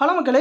hello மக்களே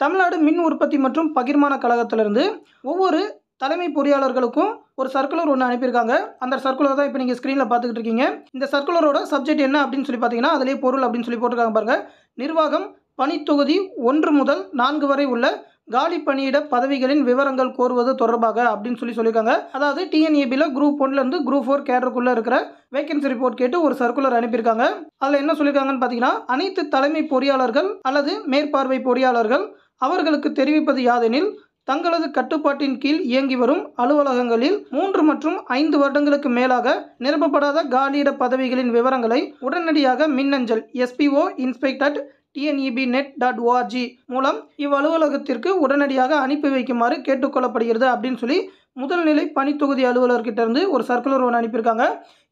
தமிழ்நாடு மின் உற்பத்தி மற்றும் பகிர்மான கழகத்திலிருந்து ஒவ்வொரு தலைமை பொறியாளர்களுக்கும் ஒரு சர்க்குலர் ஒன்று அனுப்பியிருக்காங்க அந்த சர்க்குலர் தான் இப்போ நீங்கள் ஸ்க்ரீனில் பார்த்துக்கிட்டு இருக்கீங்க இந்த சர்க்குலரோட சப்ஜெக்ட் என்ன அப்படின்னு சொல்லி பார்த்தீங்கன்னா அதிலே பொருள் அப்படின்னு சொல்லி போட்டிருக்காங்க பாருங்கள் நிர்வாகம் பணித்தொகுதி ஒன்று முதல் நான்கு வரை உள்ள காலி பணியிட பதவிகளின் விவரங்கள் கோருவது தொடர்பாக அப்படின்னு சொல்லி சொல்லியிருக்காங்க அதாவது டிஎன்ஏபியில் குரூப் ஒன்லேருந்து குரூப் ஃபோர் கேடருக்குள்ளே இருக்கிற வேகன்சி ரிப்போர்ட் கேட்டு ஒரு சர்க்குலர் அனுப்பியிருக்காங்க அதில் என்ன சொல்லியிருக்காங்கன்னு பார்த்தீங்கன்னா அனைத்து தலைமை பொறியாளர்கள் அல்லது மேற்பார்வை பொறியாளர்கள் அவர்களுக்கு தெரிவிப்பது யாதெனில் தங்களது கட்டுப்பாட்டின் கீழ் இயங்கி வரும் அலுவலகங்களில் மூன்று மற்றும் ஐந்து வருடங்களுக்கு மேலாக நிரப்பப்படாத காலியிட பதவிகளின் விவரங்களை உடனடியாக மின்னஞ்சல் SPO inspector TNEB net dot ORG மூலம் இவ்வலுவலகத்திற்கு உடனடியாக அனுப்பி வைக்குமாறு கேட்டுக்கொள்ளப்படுகிறது அப்படின்னு சொல்லி முதல்நிலை பணித்தொகுதி அலுவலர்கிட்ட இருந்து ஒரு சர்க்குலர் ஒன்று அனுப்பியிருக்காங்க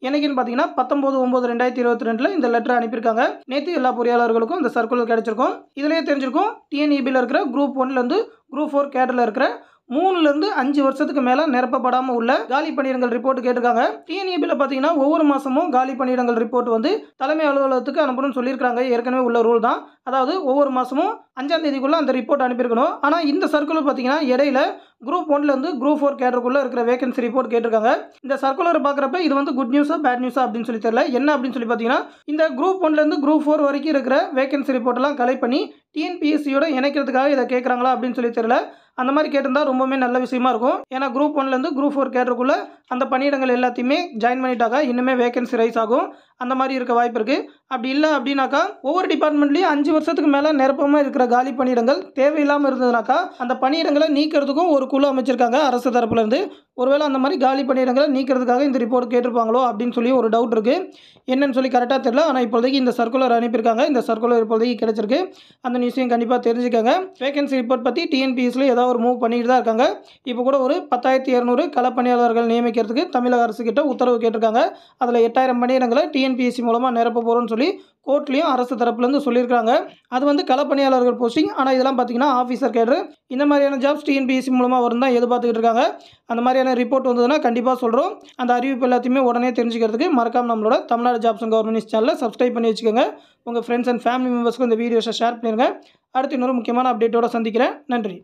எனக்குன்னு பார்த்தீங்கன்னா பத்தொம்போது ஒம்பது ரெண்டாயிரத்தி இருபத்தி ரெண்டில் இந்த லெட்டர் அனுப்பியிருக்காங்க நேற்று எல்லா பொறியாளர்களுக்கும் இந்த சர்க்குலர் கிடச்சிருக்கும் இதிலேயே தெரிஞ்சிருக்கும் டிஎன்இபியில் e இருக்கிற குரூப் ஒன்லேருந்து குரூப் ஃபோர் கேடரில் இருக்கிற மூணுலேருந்து அஞ்சு வருஷத்துக்கு மேலே நிரப்பப்படாமல் உள்ள காலி பணியிடங்கள் ரிப்போர்ட் கேட்டிருக்காங்க டிஎன்இபியில் e பார்த்தீங்கன்னா ஒவ்வொரு மாதமும் காலி பணியிடங்கள் ரிப்போர்ட் வந்து தலைமை அலுவலகத்துக்கு அனுப்பணும்னு சொல்லியிருக்காங்க ஏற்கனவே உள்ள ரூல் தான் அதாவது ஒவ்வொரு மாதமும் அஞ்சாம் தேதிக்குள்ளே அந்த ரிப்போர்ட் அனுப்பியிருக்கணும் ஆனால் இந்த சர்க்குலர் பார்த்தீங்கன்னா இடையில குரூப் ஒன்லேருந்து குரூப் ஃபோர் கேட்டருக்குள்ளே இருக்கிற வேகன்சி ரிப்போர்ட் கேட்டிருக்காங்க இந்த சர்க்குலர் பார்க்குறப்ப இது வந்து குட் நியூஸா பேட் நியூஸா அப்படின்னு சொல்லி தெரியல என்ன அப்படின்னு சொல்லி பார்த்தீங்கன்னா இந்த குரூப் ஒன்லேருந்து குரூப் ஃபோர் வரைக்கும் இருக்கிற வேகன்சி ரிப்போர்ட்டெல்லாம் கலெக்ட் பண்ணி டிஎன்பிஎஸ்சியோட இணைக்கிறதுக்காக இதை கேட்குறாங்களா அப்படின்னு சொல்லி தெரியல அந்த மாதிரி கேட்டிருந்தால் ரொம்பவுமே நல்ல விஷயமா இருக்கும் ஏன்னா குரூப் ஒன்லேருந்து குரூப் ஃபோர் கேட்டுறக்குள்ள அந்த பணியிடங்கள் எல்லாத்தையுமே ஜாயின் பண்ணிட்டாக்கா இன்னுமே வேகன்சி ரைஸ் ஆகும் அந்த மாதிரி இருக்க வாய்ப்பு இருக்குது அப்படி இல்லை அப்படின்னாக்கா ஒவ்வொரு டிபார்ட்மெண்ட்லேயும் அஞ்சு வருஷத்துக்கு மேலே நிரப்பமாக இருக்கிற காலி பணியிடங்கள் தேவையில்லாமல் இருந்ததுனாக்கா அந்த பணியிடங்களை நீக்கிறதுக்கும் ஒரு குழு அமைச்சிருக்காங்க அரசு தரப்புலேருந்து ஒருவேளை அந்த மாதிரி காலி பணியிடங்களை நீக்கிறதுக்காக இந்த ரிப்போர்ட் கேட்டிருப்பாங்களோ அப்படின்னு சொல்லி ஒரு டவுட் இருக்குது என்னென்னு சொல்லி கரெக்டாக தெரியல ஆனால் இப்போதைக்கு இந்த சர்க்குலர் அனுப்பியிருக்காங்க இந்த சர்க்குலர் இப்போதைக்கு கிடச்சிருக்கு அந்த நியூஸையும் கண்டிப்பாக தெரிஞ்சுக்காங்க வேகன்சி ரிப்போர்ட் பற்றி டிஎன்பிஎஸ்சில் ஏதாவது ஒரு மூவ் பண்ணிட்டு தான் இருக்காங்க இப்போ கூட ஒரு பத்தாயிரத்தி இரநூறு களப்பணியாளர்கள் நியமிக்க வைக்கிறதுக்கு தமிழக அரசுக்கிட்ட உத்தரவு கேட்டிருக்காங்க அதில் எட்டாயிரம் பணியிடங்களை டிஎன்பிஎஸ்சி மூலமாக நிரப்ப போகிறோம்னு சொல்லி கோர்ட்லேயும் அரசு தரப்புலேருந்து சொல்லியிருக்காங்க அது வந்து களப்பணியாளர்கள் போஸ்டிங் ஆனால் இதெல்லாம் பார்த்தீங்கன்னா ஆஃபீஸர் கேட்ரு இந்த மாதிரியான ஜாப்ஸ் டிஎன்பிஎஸ்சி மூலமாக வரும் தான் எதிர்பார்த்துக்கிட்டு இருக்காங்க அந்த மாதிரியான ரிப்போர்ட் வந்ததுன்னா கண்டிப்பாக சொல்கிறோம் அந்த அறிவிப்பு எல்லாத்தையுமே உடனே தெரிஞ்சுக்கிறதுக்கு மறக்காம நம்மளோட Tamil Nadu jobs and government news சேனலில் சப்ஸ்கிரைப் பண்ணி வச்சுக்கோங்க உங்கள் ஃப்ரெண்ட்ஸ் அண்ட் ஃபேமிலி மெம்பர்ஸ்க்கு இந்த வீடியோஸை ஷேர் பண்ணிடுங்க அடுத்து இன்னொரு முக்கியமான அப்டேட்டோட சந்திக்கிறேன் நன்றி